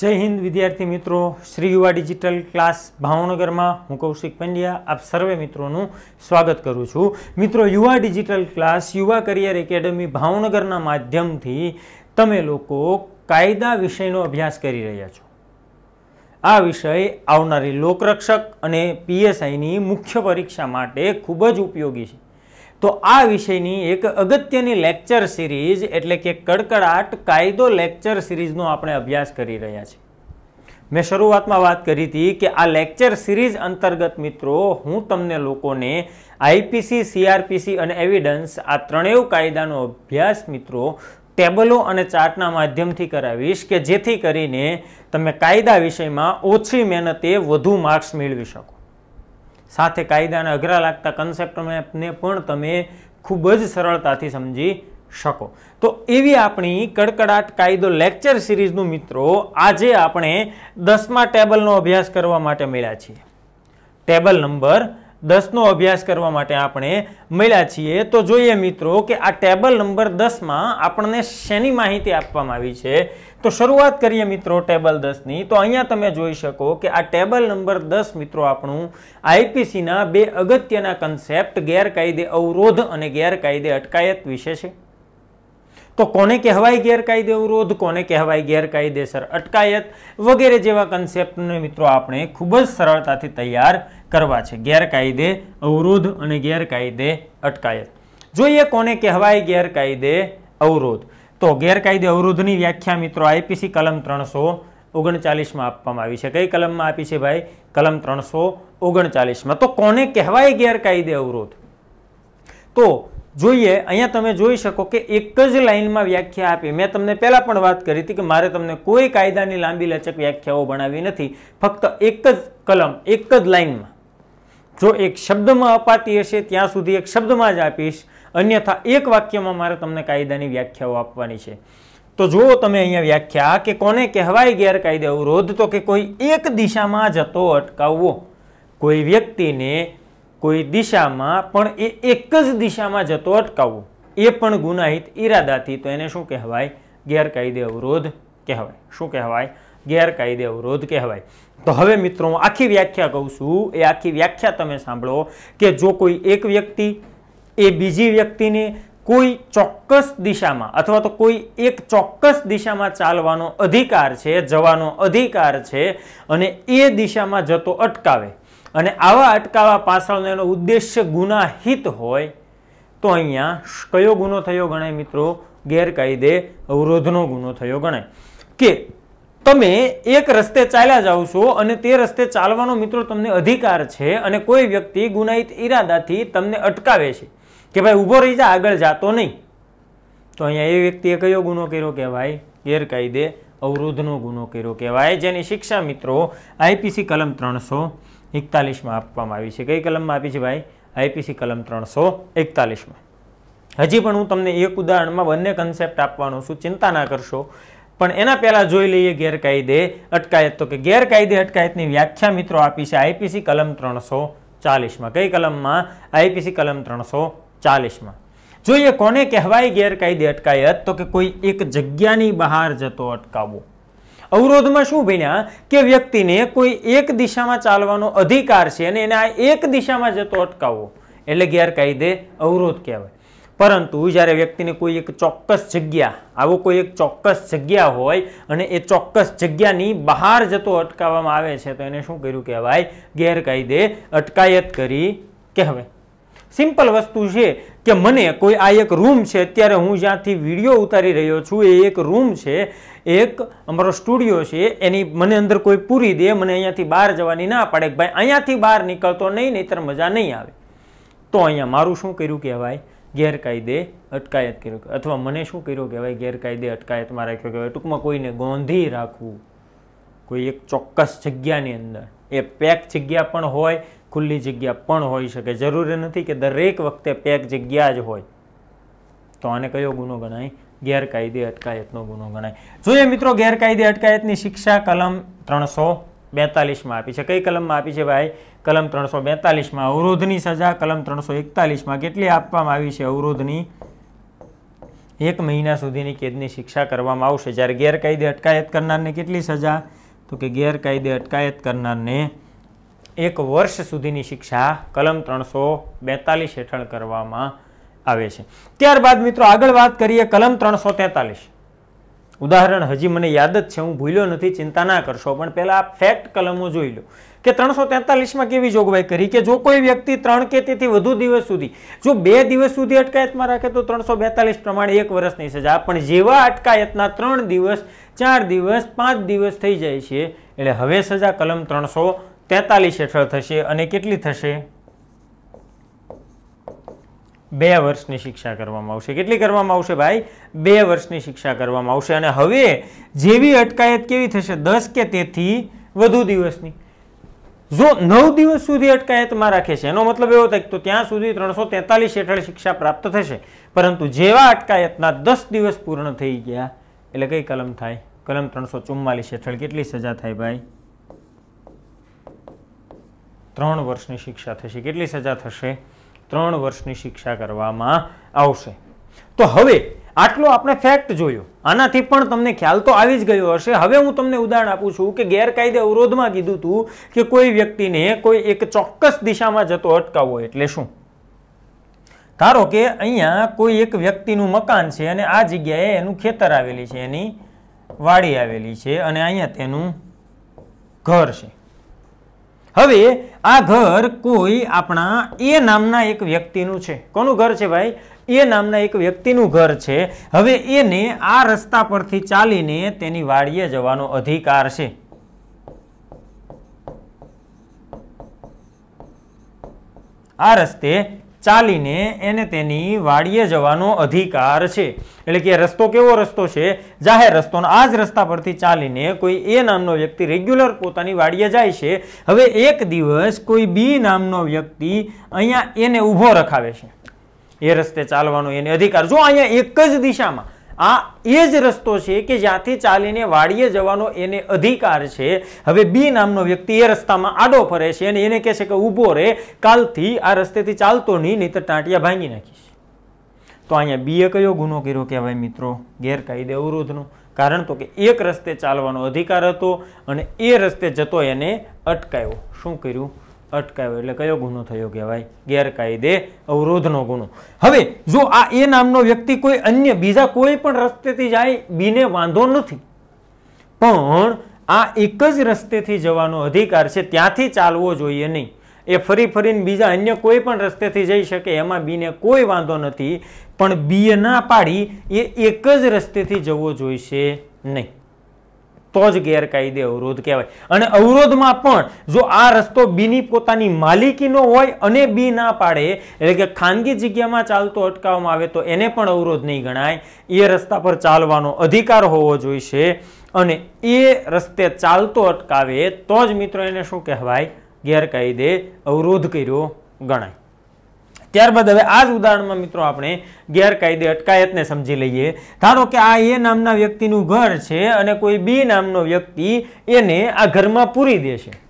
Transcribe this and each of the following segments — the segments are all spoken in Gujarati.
જય હિન્દ વિદ્યાર્થી મિત્રો શ્રી યુવા ડિજિટલ ક્લાસ ભાવનગરમાં હું કૌશિક પંડ્યા આપ સર્વે મિત્રોનું સ્વાગત કરું છું મિત્રો Yuva digital class Yuva career academy ભાવનગરના માધ્યમથી તમે લોકો કાયદા વિષયનો અભ્યાસ કરી રહ્યા છો આ વિષય આવનારી લોકરક્ષક અને પીએસઆઈની મુખ્ય પરીક્ષા માટે ખૂબ જ ઉપયોગી છે તો આ વિષયની એક અગત્યની લેક્ચર સિરીઝ એટલે કે કડકડાટ કાયદો લેક્ચર સિરીઝનો આપણે અભ્યાસ કરી રહ્યા છીએ મેં શરૂઆતમાં વાત કરી હતી કે આ લેક્ચર સિરીઝ અંતર્ગત મિત્રો હું તમને લોકોને આઈપીસી સીઆરપીસી અને એવિડન્સ આ ત્રણેય કાયદાનો અભ્યાસ મિત્રો ટેબલો અને ચાર્ટના માધ્યમથી કરાવીશ કે જેથી કરીને તમે કાયદા વિષયમાં ઓછી મહેનતે વધુ માર્ક્સ મેળવી શકો સાથે કાયદાના અઘરા લાગતા કન્સેપ્ટ મેપને પણ તમે ખૂબ જ સરળતાથી સમજી શકો તો એવી આપણી કડકડાટ કાયદો લેક્ચર સિરીઝનું મિત્રો આજે આપણે દસમા ટેબલનો અભ્યાસ કરવા માટે મળ્યા છીએ ટેબલ નંબર દસનો અભ્યાસ કરવા માટે આપણે મળ્યા છીએ તો જોઈએ મિત્રો કે આ ટેબલ નંબર દસમાં આપણને શેની માહિતી આપવામાં આવી છે તો શરૂઆત કરીએ મિત્રો ટેબલ દસની તો અહીંયા તમે જોઈ શકો કે આ ટેબલ નંબર દસ મિત્રો આપણું આઈપીસીના બે અગત્યના કન્સેપ્ટ ગેરકાયદે અવરોધ અને ગેરકાયદે અટકાયત વિશે છે તો કોને કહેવાય ગેરકાયદે અવરોધ કોને કહેવાય ગેરકાયદેસર અટકાયત વગેરે જેવા કન્સેપ્ટને મિત્રો આપણે ખૂબ જ સરળતાથી તૈયાર કરવા છે ગેરકાયદે અવરોધ અને ગેરકાયદે અટકાયત જોઈએ કોને કહેવાય ગેરકાયદે અવરોધ તો ગેરકાયદે અવરોધની વ્યાખ્યા મિત્રો આઈપીસી કલમ ત્રણસો ઓગણચાલીસમાં આપવામાં આવી છે કઈ કલમમાં આપી છે ભાઈ કલમ ત્રણસો ઓગણચાલીસમાં તો કોને કહેવાય ગેરકાયદે અવરોધ તો જોઈએ અહીંયા તમે જોઈ શકો કે એક જ લાઇનમાં વ્યાખ્યા આપી મેં તમને પહેલાં પણ વાત કરી હતી કે મારે તમને કોઈ કાયદાની લાંબી લચક વ્યાખ્યાઓ ભણાવી નથી ફક્ત એક જ કલમ એક જ લાઇનમાં જો એક શબ્દમાં અપાતી હશે ત્યાં સુધી એક શબ્દમાં જ આપીશ અન્યથા એક વાક્યમાં મારે તમને કાયદાની વ્યાખ્યાઓ આપવાની છે તો જુઓ તમે અહીંયા વ્યાખ્યા કે કોને કહેવાય ગેરકાયદે અવરોધ તો કે કોઈ એક દિશામાં જતો અટકાવવો કોઈ વ્યક્તિને કોઈ દિશામાં પણ એ એક જ દિશામાં જતો અટકાવવો એ પણ ગુનાહિત ઈરાદાથી તો એને શું કહેવાય ગેરકાયદે અવરોધ કહેવાય શું કહેવાય ગેરકાયદે અવરોધ કહેવાય તો હવે મિત્રો આખી વ્યાખ્યા કહું છું એ આખી વ્યાખ્યા તમે સાંભળો કે જો કોઈ એક વ્યક્તિ એ બીજી વ્યક્તિને કોઈ ચોક્કસ દિશામાં અથવા તો કોઈ એક ચોક્કસ દિશામાં ચાલવાનો અધિકાર છે જવાનો અધિકાર છે અને એ દિશામાં જતો અટકાવે અને આવા અટકાવવા પાછળનો એનો ઉદ્દેશ્ય ગુનાહિત હોય તો અહીંયા કયો ગુનો થયો ગણાય મિત્રો ગેરકાયદે અવરોધનો ગુનો થયો ગણાય કે તમે એક રસ્તે ચાલ્યા જાઓ છો અને તે રસ્તે ચાલવાનો મિત્રો તમને અધિકાર છે અને કોઈ વ્યક્તિ ગુનાહિત ઈરાદાથી તમને અટકાવે છે કે ભાઈ ઊભો રહી જા આગળ જાતો નહીં તો અહીંયા એ વ્યક્તિએ કયો ગુનો કર્યો કહેવાય ગેરકાયદે અવરોધનો ગુનો કર્યો કહેવાય જેની શિક્ષા મિત્રો આઈપીસી કલમ ત્રણસો એકતાલીસમાં આપવામાં આવી છે કઈ કલમમાં આપી છે ભાઈ આઈપીસી કલમ ત્રણસો એકતાલીસમાં હજી પણ હું તમને એક ઉદાહરણમાં બંને કન્સેપ્ટ આપવાનો છું ચિંતા ના કરશો પણ એના પહેલાં જોઈ લઈએ ગેરકાયદે અટકાયત તો કે ગેરકાયદે અટકાયતની વ્યાખ્યા મિત્રો આપી છે આઈપીસી કલમ ત્રણસો ચાલીસમાં કઈ કલમમાં આઈપીસી કલમ ત્રણસો ચાલીસમાં જોઈએ કોને કહેવાય ગેરકાયદે અટકાયત તો કે કોઈ એક જગ્યાની બહાર જતો અટકાવવો અવરોધમાં શું બન્યા કે વ્યક્તિને કોઈ એક દિશામાં ચાલવાનો અધિકાર છે અને એને આ એક દિશામાં જતો અટકાવવો એટલે ગેરકાયદે અવરોધ કહેવાય પરંતુ જ્યારે વ્યક્તિને કોઈ એક ચોક્કસ જગ્યા આવો કોઈ એક ચોક્કસ જગ્યા હોય અને એ ચોક્કસ જગ્યાની બહાર જતો અટકાવવામાં આવે છે તો એને શું કર્યું કહેવાય ગેરકાયદે અટકાયત કરી કહેવાય સિમ્પલ વસ્તુ છે કે મને કોઈ આ એક રૂમ છે અત્યારે હું જ્યાંથી વિડીયો ઉતારી રહ્યો છું એ એક રૂમ છે એક અમારો સ્ટુડિયો છે એની મને અંદર કોઈ પૂરી દે મને અહીંયાથી બહાર જવાની ના પાડે કે ભાઈ અહીંયાથી બહાર નીકળતો નહીં નહીતર મજા નહીં આવે તો અહીંયા મારું શું કર્યું કહેવાય ગેરકાયદે અટકાયત કર્યો અથવા મને શું કર્યું કહેવાય ગેરકાયદે અટકાયતમાં રાખ્યો કહેવાય ટૂંકમાં કોઈને ગોંધી રાખવું કોઈ એક ચોક્કસ જગ્યાની અંદર એ પેક જગ્યા પણ હોય ખુલ્લી જગ્યા પણ હોઈ શકે જરૂરી નથી કે દરેક વખતે પેક જગ્યા જ હોય તો આને કયો ગુનો ગણાય ગેરકાયદે અટકાયતનો ગુનો ગણાય જોઈએ મિત્રો ગેરકાયદે અટકાયતની શિક્ષા કલમ ત્રણસો બેતાલીસમાં આપી છે કઈ કલમમાં આપી છે ભાઈ કલમ ત્રણસો બેતાલીસમાં અવરોધની સજા કલમ ત્રણસો એકતાલીસમાં કેટલી આપવામાં આવી છે અવરોધની એક મહિના સુધીની કેદની શિક્ષા કરવામાં આવશે જ્યારે ગેરકાયદે અટકાયત કરનારને કેટલી સજા તો કે ગેરકાયદે અટકાયત કરનારને એક વર્ષ સુધીની શિક્ષા કલમ ત્રણસો બેતાલીસ હેઠળ કરવામાં આવે છે ત્યારબાદ મિત્રો આગળ વાત કરીએ કલમ ત્રણસો તેતાલીસ ઉદાહરણ હજી મને યાદ જ છે હું ભૂલ્યો નથી ચિંતા ના કરશો પણ પહેલાં આ ફેક્ટ કલમો જોઈ લો કે ત્રણસો તેતાલીસમાં કેવી જોગવાઈ કરી કે જો કોઈ વ્યક્તિ ત્રણ કે તેથી વધુ દિવસ સુધી જો બે દિવસ સુધી અટકાયતમાં રાખે તો ત્રણસો બેતાલીસ પ્રમાણે એક વર્ષની સજા પણ જેવા અટકાયતના ત્રણ દિવસ ચાર દિવસ પાંચ દિવસ થઈ જાય છે એટલે હવે સજા કલમ ત્રણસો તેતાલીસ હેઠળ થશે અને કેટલી થશે બે વર્ષની શિક્ષા કરવામાં આવશે કેટલી કરવામાં આવશે ભાઈ બે વર્ષની શિક્ષા કરવામાં આવશે અને હવે જેવી અટકાયત કેવી થશે દસ કે તેથી વધુ દિવસની જો નવ દિવસ સુધી અટકાયતમાં રાખે છે એનો મતલબ એવો થાય તો ત્યાં સુધી ત્રણસો તેતાલીસ હેઠળ શિક્ષા પ્રાપ્ત થશે પરંતુ જેવા અટકાયતના દસ દિવસ પૂર્ણ થઈ ગયા એટલે કઈ કલમ થાય કલમ ત્રણસો ચુમ્માલીસ હેઠળ કેટલી સજા થાય ભાઈ ત્રણ વર્ષની શિક્ષા થશે કેટલી સજા થશે ત્રણ વર્ષની શિક્ષા કરવામાં આવશે તો હવે આટલો આપણે ફેક્ટ જોયો આનાથી પણ તમને ખ્યાલ તો આવી જ ગયો હશે હવે હું તમને ઉદાહરણ આપું છું કે ગેરકાયદે અવરોધમાં કીધું હતું કે કોઈ વ્યક્તિને કોઈ એક ચોક્કસ દિશામાં જતો અટકાવવો એટલે શું ધારો કે અહીંયા કોઈ એક વ્યક્તિનું મકાન છે અને આ જગ્યાએ એનું ખેતર આવેલી છે એની વાડી આવેલી છે અને અહીંયા તેનું ઘર છે હવે આ ઘર કોઈ આપણા એ નામના એક વ્યક્તિનું છે કોનું ઘર છે ભાઈ એ નામના એક વ્યક્તિનું ઘર છે હવે એને આ રસ્તા પરથી ચાલીને તેની વાડીએ જવાનો અધિકાર છે આ રસ્તે ચાલીને એને તેની વાડીએ જવાનો અધિકાર છે એટલે કે રસ્તો કેવો રસ્તો છે જાહેર રસ્તો આ જ રસ્તા પરથી ચાલીને કોઈ એ નામનો વ્યક્તિ રેગ્યુલર પોતાની વાડીએ જાય છે હવે એક દિવસ કોઈ બી નામનો વ્યક્તિ અહીંયા એને ઊભો રખાવે છે એ રસ્તે ચાલવાનો એને અધિકાર જો અહીંયા એક જ દિશામાં આ એ જ રસ્તો છે કે જ્યાંથી ચાલીને વાડીએ જવાનો એને અધિકાર છે હવે બી નામનો વ્યક્તિ એ રસ્તામાં આડો ફરે છે અને એને કહે છે કે ઊભો રહે કાલથી આ રસ્તેથી ચાલતો નહીં નહીં ટાંટિયા ભાંગી નાખીશ તો અહીંયા બીએ કયો ગુનો કર્યો કહેવાય મિત્રો ગેરકાયદે અવરોધનો કારણ તો કે એક રસ્તે ચાલવાનો અધિકાર હતો અને એ રસ્તે જતો એને અટકાયો શું કર્યું અટકાયો એટલે કયો ગુનો થયો કહેવાય ગેરકાયદે અવરોધનો ગુનો હવે જો આ એ નામનો વ્યક્તિ કોઈ અન્ય બીજા કોઈ પણ રસ્તેથી જાય બીને વાંધો નથી પણ આ એક જ રસ્તેથી જવાનો અધિકાર છે ત્યાંથી ચાલવો જોઈએ નહીં એ ફરી ફરીને બીજા અન્ય કોઈ પણ રસ્તેથી જઈ શકે એમાં બીને કોઈ વાંધો નથી પણ બીએ ના પાડી એ એક જ રસ્તેથી જવો જોઈશે નહીં તો જ ગેરકાયદે અવરોધ કહેવાય અને અવરોધમાં પણ જો આ રસ્તો બીની પોતાની માલિકીનો હોય અને બી ના પાડે એટલે કે ખાનગી જગ્યામાં ચાલતો અટકાવવામાં આવે તો એને પણ અવરોધ નહીં ગણાય એ રસ્તા પર ચાલવાનો અધિકાર હોવો જોઈશે અને એ રસ્તે ચાલતો અટકાવે તો જ મિત્રો એને શું કહેવાય ગેરકાયદે અવરોધ કર્યો ગણાય ત્યારબાદ હવે આ જ ઉદાહરણમાં મિત્રો આપણે ગેરકાયદે અટકાયતને સમજી લઈએ ધારો કે આ એ નામના વ્યક્તિનું ઘર છે અને કોઈ બી નામનો વ્યક્તિ એને આ ઘરમાં પૂરી દેશે છે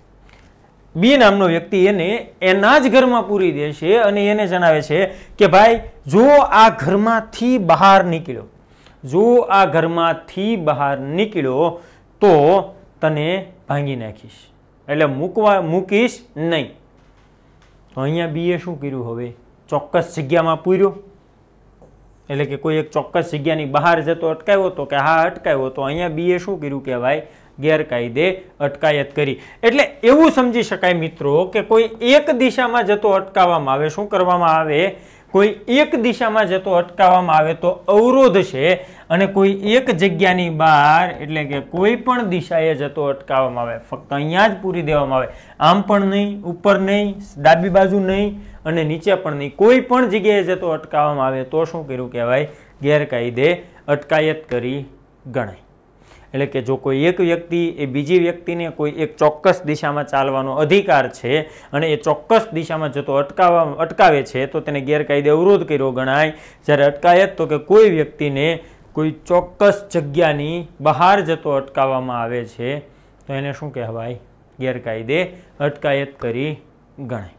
બી નામનો વ્યક્તિ એને એના જ ઘરમાં પૂરી દેશે અને એને જણાવે છે કે ભાઈ જો આ ઘરમાંથી બહાર નીકળ્યો જો આ ઘરમાંથી બહાર નીકળ્યો તો તને ભાંગી નાખીશ એટલે મૂકવા મૂકીશ નહીં તો અહીંયા બીએ શું કર્યું હવે ચોક્કસ જગ્યામાં પૂર્યો એટલે કે કોઈ એક ચોક્કસ જગ્યાની બહાર જતો અટકાવ્યો હતો કે હા અટકાવ્યો તો અહીંયા બીએ શું કર્યું કહેવાય ગેરકાયદે અટકાયત કરી એટલે એવું સમજી શકાય મિત્રો કે કોઈ એક દિશામાં જતો અટકાવવામાં આવે શું કરવામાં આવે કોઈ એક દિશામાં જતો અટકાવવામાં આવે તો અવરોધ છે અને કોઈ એક જગ્યાની બહાર એટલે કે કોઈ પણ દિશાએ જતો અટકાવવામાં આવે ફક્ત અહીંયા જ પૂરી દેવામાં આવે આમ પણ નહીં ઉપર નહીં ડાબી બાજુ નહીં અને નીચે પણ નહીં કોઈ પણ જગ્યાએ જતો અટકાવવામાં આવે તો શું કર્યું કહેવાય ગેરકાયદે અટકાયત કરી ગણાય એટલે કે જો કોઈ એક વ્યક્તિ એ બીજી વ્યક્તિને કોઈ એક ચોક્કસ દિશામાં ચાલવાનો અધિકાર છે અને એ ચોક્કસ દિશામાં જતો અટકાવવા અટકાવે છે તો તેને ગેરકાયદે અવરોધ કર્યો ગણાય જ્યારે અટકાયત તો કે કોઈ વ્યક્તિને કોઈ ચોક્કસ જગ્યાની બહાર જતો અટકાવવામાં આવે છે તો એને શું કહેવાય ગેરકાયદે અટકાયત કરી ગણાય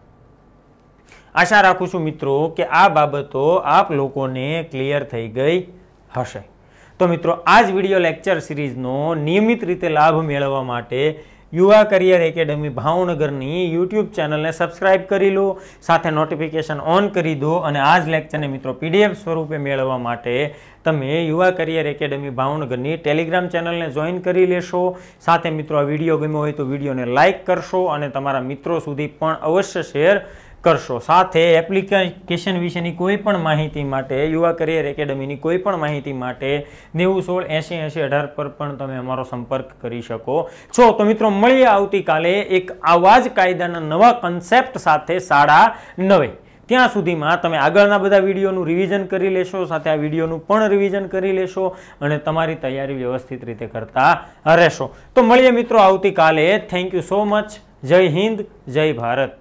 આશા રાખું છું મિત્રો કે આ બાબતો આપ લોકોને ક્લિયર થઈ ગઈ હશે તો મિત્રો આ જ વિડીયો લેક્ચર સિરીઝનો નિયમિત રીતે લાભ મેળવવા માટે યુવા કરિયર એકેડમી ભાવનગરની યુટ્યુબ ચેનલને સબસ્ક્રાઇબ કરી લો સાથે નોટિફિકેશન ઓન કરી દો અને આ જ લેક્ચરને મિત્રો પીડીએફ સ્વરૂપે મેળવવા માટે તમે યુવા કરિયર એકેડમી ભાવનગરની ટેલિગ્રામ ચેનલને જોઈન કરી લેશો સાથે મિત્રો આ વિડીયો ગમ્યો હોય તો વિડીયોને લાઇક કરશો અને તમારા મિત્રો સુધી પણ અવશ્ય શેર કરશો સાથે એપ્લિકેશન વિશેની કોઈ પણ માહિતી માટે યુવા કરિયર એકેડમીની કોઈ પણ માહિતી માટે નેવું સોળ એંસી એંસી અઢાર પર પણ તમે અમારો સંપર્ક કરી શકો છો તો મિત્રો મળીએ આવતીકાલે એક આવા જ કાયદાના નવા કન્સેપ્ટ સાથે સાડા નવે ત્યાં સુધીમાં તમે આગળના બધા વિડીયોનું રિવિઝન કરી લેશો સાથે આ વિડીયોનું પણ રિવિઝન કરી લેશો અને તમારી તૈયારી વ્યવસ્થિત રીતે કરતા રહેશો તો મળીએ મિત્રો આવતીકાલે થેન્ક યુ સો મચ જય હિન્દ જય ભારત